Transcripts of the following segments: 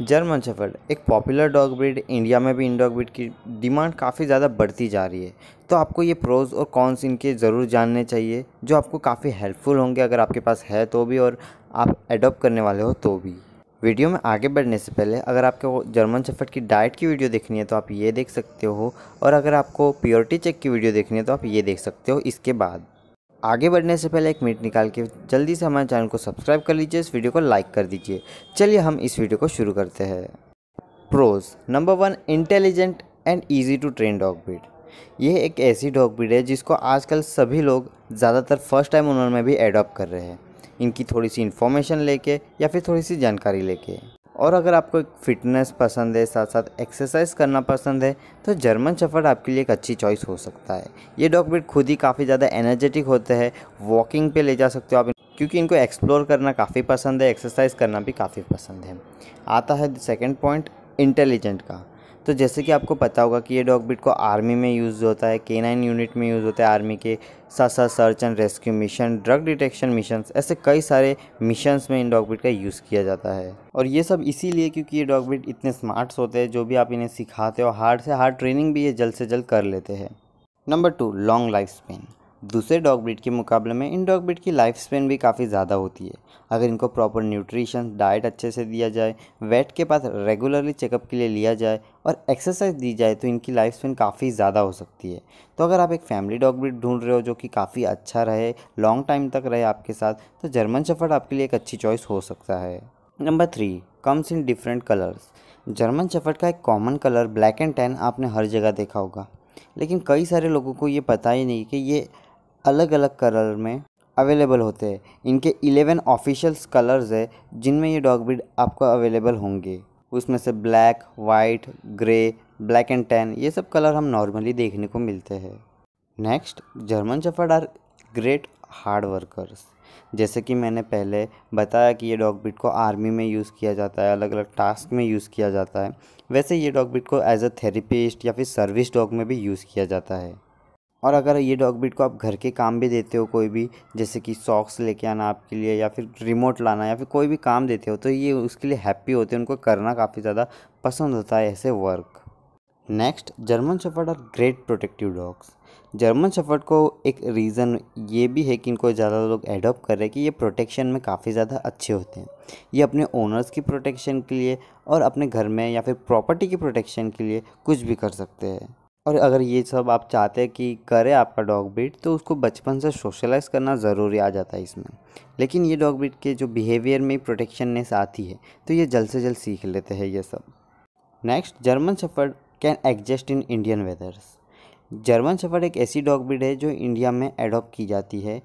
German shepherd एक popular dog breed India में भी इन डॉग ब्रीड की डिमांड काफ़ी ज़्यादा बढ़ती जा रही है तो आपको ये प्रोज़ और कॉन्स इनके ज़रूर जानने चाहिए जो आपको काफ़ी हेल्पफुल होंगे अगर आपके पास है तो भी और आप एडोप्ट करने वाले हो तो भी वीडियो में आगे बढ़ने से पहले अगर आपको जर्मन शेफर्ड की डाइट की वीडियो देखनी है तो आप ये देख सकते हो और अगर आपको प्योरिटी चेक की वीडियो देखनी है तो आप ये देख सकते हो इसके बाद आगे बढ़ने से पहले एक मिनट निकाल के जल्दी से हमारे चैनल को सब्सक्राइब कर लीजिए इस वीडियो को लाइक कर दीजिए चलिए हम इस वीडियो को शुरू करते हैं pros number one intelligent and easy to train dog breed यह एक ऐसी डॉग ब्रीड है जिसको आजकल सभी लोग ज़्यादातर फर्स्ट टाइम ओनर में भी एडॉप्ट कर रहे हैं इनकी थोड़ी सी इन्फॉर्मेशन लेके या फिर थोड़ी सी जानकारी लेके और अगर आपको फिटनेस पसंद है साथ साथ एक्सरसाइज करना पसंद है तो जर्मन शफर्ड आपके लिए एक अच्छी चॉइस हो सकता है ये डॉग ब्रीड खुद ही काफ़ी ज़्यादा एनर्जेटिक होते हैं वॉकिंग पे ले जा सकते हो आप क्योंकि इनको एक्सप्लोर करना काफ़ी पसंद है एक्सरसाइज करना भी काफ़ी पसंद है आता है सेकेंड पॉइंट इंटेलिजेंट का तो जैसे कि आपको पता होगा कि ये डॉग बिट को आर्मी में यूज़ होता है के नाइन यूनिट में यूज़ होता है आर्मी के साथ साथ search and rescue mission drug detection mission ऐसे कई सारे मिशंस में इन डॉग बिट का यूज़ किया जाता है और ये सब इसीलिए क्योंकि ये डॉग बिट इतने स्मार्ट्स होते हैं जो भी आप इन्हें सिखाते हो हार्ड से हार्ड ट्रेनिंग भी ये जल्द से जल्द कर लेते हैं number two long life span दूसरे डॉग ब्रीड के मुकाबले में इन डॉग ब्रीड की लाइफ स्पेन भी काफ़ी ज़्यादा होती है अगर इनको प्रॉपर न्यूट्रिशन डाइट अच्छे से दिया जाए वेट के पास रेगुलरली चेकअप के लिए लिया जाए और एक्सरसाइज दी जाए तो इनकी लाइफ स्पेन काफ़ी ज़्यादा हो सकती है तो अगर आप एक फैमिली डॉग ब्रीड ढूंढ रहे हो जो कि काफ़ी अच्छा रहे लॉन्ग टाइम तक रहे आपके साथ तो जर्मन शफर्ड आपके लिए एक अच्छी चॉइस हो सकता है number three comes in different colours German shepherd का एक common colour black and tan आपने हर जगह देखा होगा लेकिन कई सारे लोगों को ये पता ही नहीं कि ये अलग अलग कलर में अवेलेबल होते हैं इनके 11 ऑफिशियल्स कलर्स है जिनमें ये डॉग ब्रीड आपको अवेलेबल होंगे उसमें से black white grey black and tan ये सब कलर हम नॉर्मली देखने को मिलते हैं next German shepherd are great hard workers जैसे कि मैंने पहले बताया कि ये डॉग बिट को आर्मी में यूज़ किया जाता है अलग अलग टास्क में यूज़ किया जाता है वैसे ये डॉग बिट को एज अ थेरेपिस्ट या फिर सर्विस डॉग में भी यूज़ किया जाता है और अगर ये डॉग बीट को आप घर के काम भी देते हो कोई भी जैसे कि सॉक्स लेके आना आपके लिए या फिर रिमोट लाना या फिर कोई भी काम देते हो तो ये उसके लिए हैप्पी होते हैं उनको करना काफ़ी ज़्यादा पसंद होता है ऐसे work next German shepherd are great protective dogs German shepherd को एक रीज़न ये भी है कि इनको ज़्यादा लोग एडोप्ट कर रहे हैं कि ये प्रोटेक्शन में काफ़ी ज़्यादा अच्छे होते हैं ये अपने ओनर्स की प्रोटेक्शन के लिए और अपने घर में या फिर प्रॉपर्टी की प्रोटेक्शन के लिए कुछ भी कर सकते हैं और अगर ये सब आप चाहते हैं कि करे आपका डॉग ब्रीड तो उसको बचपन से सोशलाइज़ करना ज़रूरी आ जाता है इसमें लेकिन ये डॉग ब्रीड के जो बिहेवियर में प्रोटेक्शननेस आती है तो ये जल्द से जल्द सीख लेते हैं ये सब next German shepherd can exist in Indian weathers German shepherd एक ऐसी डॉग ब्रीड है जो इंडिया में एडॉप्ट की जाती है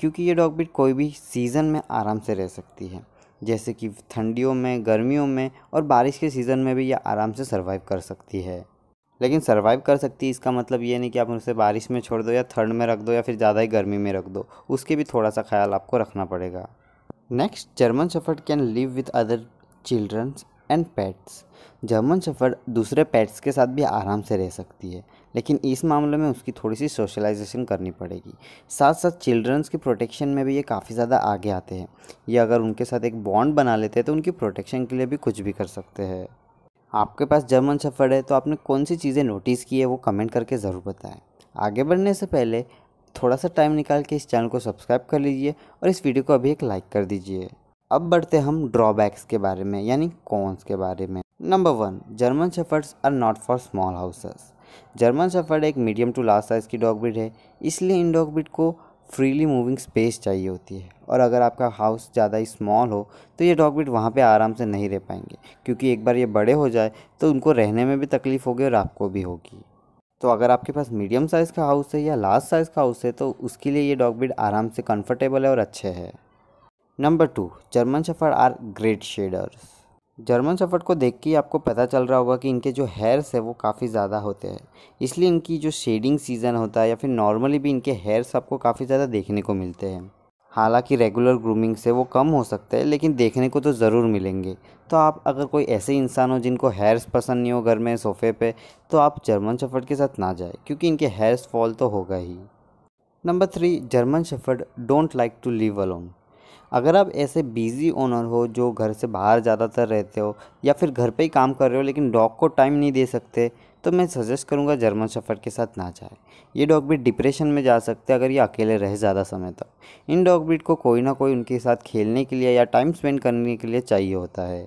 क्योंकि ये डॉग ब्रीड कोई भी सीज़न में आराम से रह सकती है जैसे कि ठंडियों में गर्मियों में और बारिश के सीज़न में भी ये आराम से सर्वाइव कर सकती है लेकिन सर्वाइव कर सकती है इसका मतलब ये नहीं कि आप उसे बारिश में छोड़ दो या ठंड में रख दो या फिर ज़्यादा ही गर्मी में रख दो उसके भी थोड़ा सा ख्याल आपको रखना पड़ेगा next German shepherd can live with other childrens and pets German shepherd दूसरे पेट्स के साथ भी आराम से रह सकती है लेकिन इस मामले में उसकी थोड़ी सी सोशलाइजेशन करनी पड़ेगी साथ साथ चिल्ड्रंस की प्रोटेक्शन में भी ये काफ़ी ज़्यादा आगे आते हैं ये अगर उनके साथ एक बॉन्ड बना लेते हैं तो उनकी प्रोटेक्शन के लिए भी कुछ भी कर सकते हैं आपके पास जर्मन सफ़र है तो आपने कौन सी चीज़ें नोटिस की है वो कमेंट करके ज़रूर बताएं आगे बढ़ने से पहले थोड़ा सा टाइम निकाल के इस चैनल को सब्सक्राइब कर लीजिए और इस वीडियो को अभी एक लाइक कर दीजिए अब बढ़ते हम ड्रॉबैक्स के बारे में यानी कॉन्स के बारे में number one German shepherds are not for small houses German shepherd एक मीडियम टू लार्ज साइज़ की डॉग ब्रिड है इसलिए इन डॉग ब्रिड को फ्रीली मूविंग स्पेस चाहिए होती है और अगर आपका हाउस ज़्यादा ही स्मॉल हो तो ये डॉग ब्रीड वहाँ पे आराम से नहीं रह पाएंगे क्योंकि एक बार ये बड़े हो जाए तो उनको रहने में भी तकलीफ़ होगी और आपको भी होगी तो अगर आपके पास मीडियम साइज़ का हाउस है या लार्ज साइज़ का हाउस है तो उसके लिए ये डॉग ब्रीड आराम से कंफर्टेबल है और अच्छे है number two German shepherd are great shedders German shepherd को देख के आपको पता चल रहा होगा कि इनके जो हेयर्स है वो काफ़ी ज़्यादा होते हैं इसलिए इनकी जो शेडिंग सीज़न होता है या फिर नॉर्मली भी इनके हेयर्स आपको काफ़ी ज़्यादा देखने को मिलते हैं हालांकि रेगुलर ग्रूमिंग से वो कम हो सकते हैं लेकिन देखने को तो ज़रूर मिलेंगे तो आप अगर कोई ऐसे इंसान हो जिनको हेयर्स पसंद नहीं हो घर में सोफ़े पे तो आप जर्मन शफर्ड के साथ ना जाए क्योंकि इनके हेयर्स फॉल तो होगा ही number three German shepherd don't like to live alone अगर आप ऐसे बिज़ी ओनर हो जो घर से बाहर ज़्यादातर रहते हो या फिर घर पे ही काम कर रहे हो लेकिन डॉग को टाइम नहीं दे सकते तो मैं सजेस्ट करूँगा जर्मन शफर के साथ ना जाए ये डॉग ब्रिड डिप्रेशन में जा सकते हैं अगर ये अकेले रहे ज़्यादा समय तक इन डॉग ब्रिड को कोई ना कोई उनके साथ खेलने के लिए या टाइम स्पेंड करने के लिए चाहिए होता है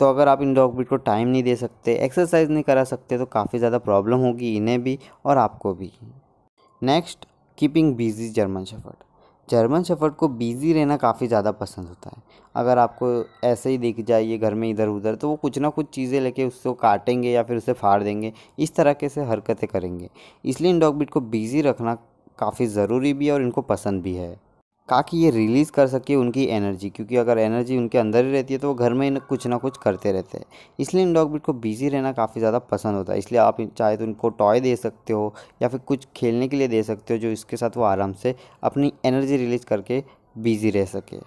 तो अगर आप इन डॉग ब्रिड को टाइम नहीं दे सकते एक्सरसाइज नहीं करा सकते तो काफ़ी ज़्यादा प्रॉब्लम होगी इन्हें भी और आपको भी next keeping busy German shepherd German shepherd को बिज़ी रहना काफ़ी ज़्यादा पसंद होता है अगर आपको ऐसे ही देख जाइए घर में इधर उधर तो वो कुछ ना कुछ चीज़ें लेके उसको काटेंगे या फिर उसे फाड़ देंगे इस तरह से हरकतें करेंगे इसलिए इन डॉग बिट को बिज़ी रखना काफ़ी ज़रूरी भी है और इनको पसंद भी है ताकि ये रिलीज़ कर सके उनकी एनर्जी क्योंकि अगर एनर्जी उनके अंदर ही रहती है तो वो घर में कुछ ना कुछ करते रहते हैं इसलिए इन डॉग बिट को बिज़ी रहना काफ़ी ज़्यादा पसंद होता है इसलिए आप चाहे तो उनको टॉय दे सकते हो या फिर कुछ खेलने के लिए दे सकते हो जो इसके साथ वो आराम से अपनी एनर्जी रिलीज़ करके बिज़ी रह सके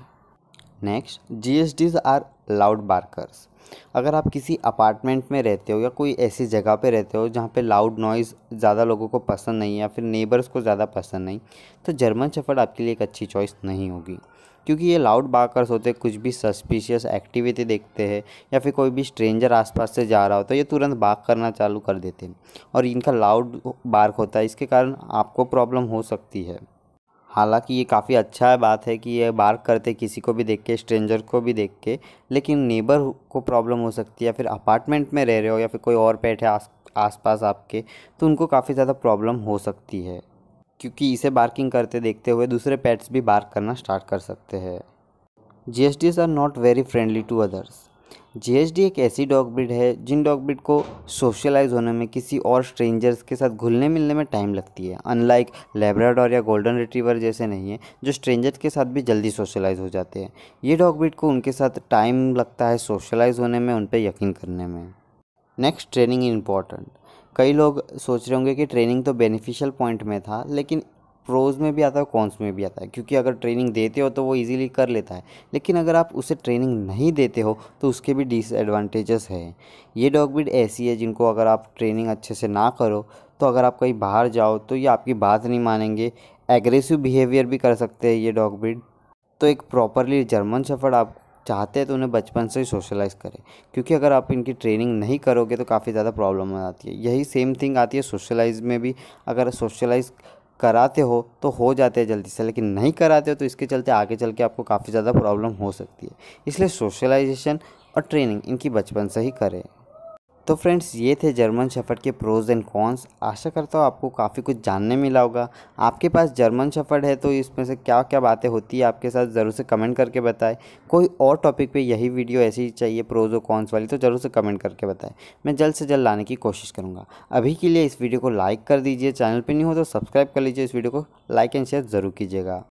next G S Ds are loud barkers अगर आप किसी अपार्टमेंट में रहते हो या कोई ऐसी जगह पे रहते हो जहाँ पे लाउड नॉइज़ ज़्यादा लोगों को पसंद नहीं या फिर नेबर्स को ज़्यादा पसंद नहीं तो जर्मन शेफर्ड आपके लिए एक अच्छी चॉइस नहीं होगी क्योंकि ये लाउड बाकर्स होते हैं कुछ भी सस्पिशियस एक्टिविटी देखते हैं या फिर कोई भी स्ट्रेंजर आसपास से जा रहा होता है ये तुरंत बाग करना चालू कर देते हैं और इनका लाउड बार्क होता है इसके कारण आपको प्रॉब्लम हो सकती है हालांकि ये काफ़ी अच्छा बात है कि ये बार्क करते किसी को भी देख के स्ट्रेंजर को भी देख के लेकिन नेबर को प्रॉब्लम हो सकती है या फिर अपार्टमेंट में रह रहे हो या फिर कोई और पेट है आस पास आपके तो उनको काफ़ी ज़्यादा प्रॉब्लम हो सकती है क्योंकि इसे बार्किंग करते देखते हुए दूसरे पेट्स भी बार्क करना स्टार्ट कर सकते हैं G S are not very friendly to others जी एक ऐसी डॉग ब्रिड है जिन डॉग ब्रिड को सोशलाइज होने में किसी और स्ट्रेंजर्स के साथ घुलने मिलने में टाइम लगती है अनलाइक लेब्राडोर या गोल्डन रिट्रीवर जैसे नहीं है जो स्ट्रेंजर्स के साथ भी जल्दी सोशलाइज हो जाते हैं ये डॉग ब्रिड को उनके साथ टाइम लगता है सोशलाइज होने में उन पर यकीन करने में नेक्स्ट ट्रेनिंग इम्पॉर्टेंट कई लोग सोच रहे होंगे कि ट्रेनिंग तो बेनिफिशियल पॉइंट में था लेकिन प्रोज़ में भी आता है कॉन्स में भी आता है क्योंकि अगर ट्रेनिंग देते हो तो वो इजीली कर लेता है लेकिन अगर आप उसे ट्रेनिंग नहीं देते हो तो उसके भी डिसएडवांटेजेस हैं ये डॉग ब्रीड ऐसी है जिनको अगर आप ट्रेनिंग अच्छे से ना करो तो अगर आप कहीं बाहर जाओ तो ये आपकी बात नहीं मानेंगे एग्रेसिव बिहेवियर भी कर सकते हैं ये डॉग ब्रीड तो एक प्रॉपरली जर्मन सफ़र आप चाहते हैं तो उन्हें बचपन से ही सोशलाइज़ करें क्योंकि अगर आप इनकी ट्रेनिंग नहीं करोगे तो काफ़ी ज़्यादा प्रॉब्लम आती है यही सेम थिंग आती है सोशलाइज में भी अगर सोशलाइज़ कराते हो तो हो जाते हैं जल्दी से लेकिन नहीं कराते हो तो इसके चलते आगे चल के आपको काफ़ी ज़्यादा प्रॉब्लम हो सकती है इसलिए सोशलाइजेशन और ट्रेनिंग इनकी बचपन से ही करें तो फ्रेंड्स ये थे जर्मन शफर्ड के प्रोज़ एंड कॉन्स आशा करता हूँ आपको काफ़ी कुछ जानने मिला होगा आपके पास जर्मन शफर्ड है तो इसमें से क्या क्या बातें होती है आपके साथ ज़रूर से कमेंट करके बताएं कोई और टॉपिक पे यही वीडियो ऐसी चाहिए प्रोज़ और कॉन्स वाली तो ज़रूर से कमेंट करके बताएं मैं जल्द से जल्द लाने की कोशिश करूँगा अभी के लिए इस वीडियो को लाइक कर दीजिए चैनल पर नहीं हो तो सब्सक्राइब कर लीजिए इस वीडियो को लाइक एंड शेयर ज़रूर कीजिएगा